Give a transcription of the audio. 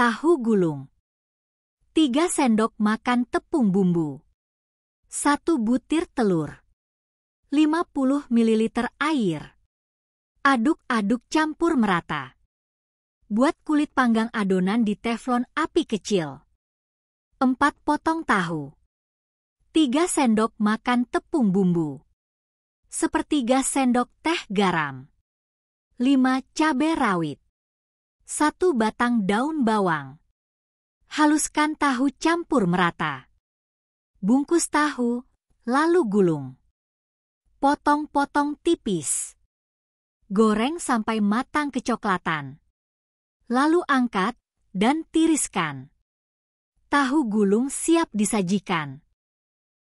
Tahu gulung. 3 sendok makan tepung bumbu. 1 butir telur. 50 ml air. Aduk-aduk campur merata. Buat kulit panggang adonan di teflon api kecil. 4 potong tahu. 3 sendok makan tepung bumbu. 1 sendok teh garam. 5 cabai rawit. 1 batang daun bawang. Haluskan tahu campur merata. Bungkus tahu, lalu gulung. Potong-potong tipis. Goreng sampai matang kecoklatan. Lalu angkat dan tiriskan. Tahu gulung siap disajikan.